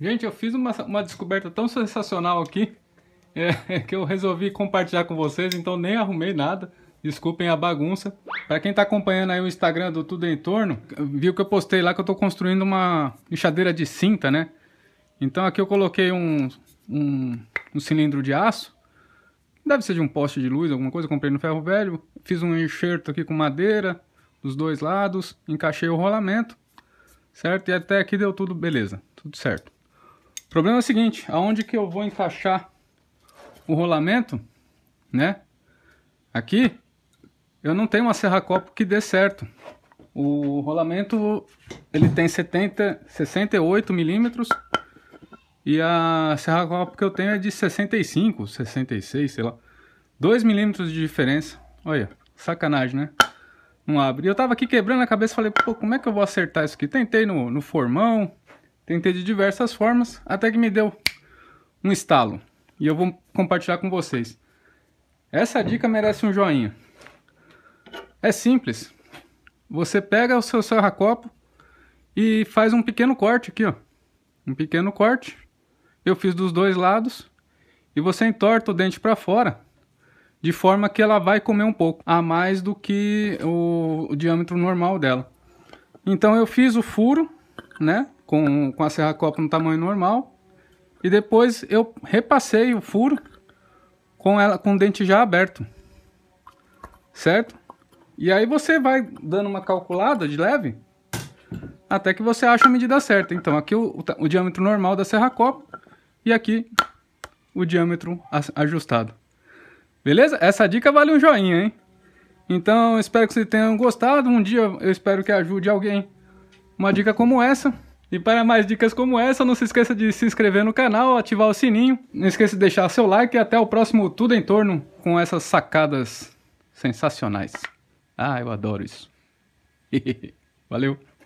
Gente, eu fiz uma, uma descoberta tão sensacional aqui é, é, que eu resolvi compartilhar com vocês, então nem arrumei nada. Desculpem a bagunça. Para quem está acompanhando aí o Instagram do Tudo em Torno, viu que eu postei lá que eu estou construindo uma enxadeira de cinta, né? Então aqui eu coloquei um, um, um cilindro de aço. Deve ser de um poste de luz, alguma coisa. comprei no ferro velho. Fiz um enxerto aqui com madeira dos dois lados. Encaixei o rolamento, certo? E até aqui deu tudo beleza, tudo certo. O problema é o seguinte, aonde que eu vou encaixar o rolamento, né? Aqui, eu não tenho uma serra-copo que dê certo. O rolamento, ele tem 70, 68 milímetros e a serra-copo que eu tenho é de 65, 66, sei lá. 2 milímetros de diferença. Olha, sacanagem, né? Não abre. E eu tava aqui quebrando a cabeça, falei, pô, como é que eu vou acertar isso aqui? Tentei no, no formão, Tentei de diversas formas, até que me deu um estalo. E eu vou compartilhar com vocês. Essa dica merece um joinha. É simples. Você pega o seu serra-copo e faz um pequeno corte aqui, ó. Um pequeno corte. Eu fiz dos dois lados. E você entorta o dente para fora, de forma que ela vai comer um pouco a mais do que o, o diâmetro normal dela. Então eu fiz o furo, né? com, com a serra copa no tamanho normal. E depois eu repassei o furo com ela com o dente já aberto. Certo? E aí você vai dando uma calculada de leve até que você acha a medida certa. Então aqui o, o, o diâmetro normal da serra copa e aqui o diâmetro ajustado. Beleza? Essa dica vale um joinha, hein? Então, espero que vocês tenham gostado. Um dia eu espero que ajude alguém uma dica como essa. E para mais dicas como essa, não se esqueça de se inscrever no canal, ativar o sininho, não esqueça de deixar seu like e até o próximo Tudo em Torno com essas sacadas sensacionais. Ah, eu adoro isso. Valeu!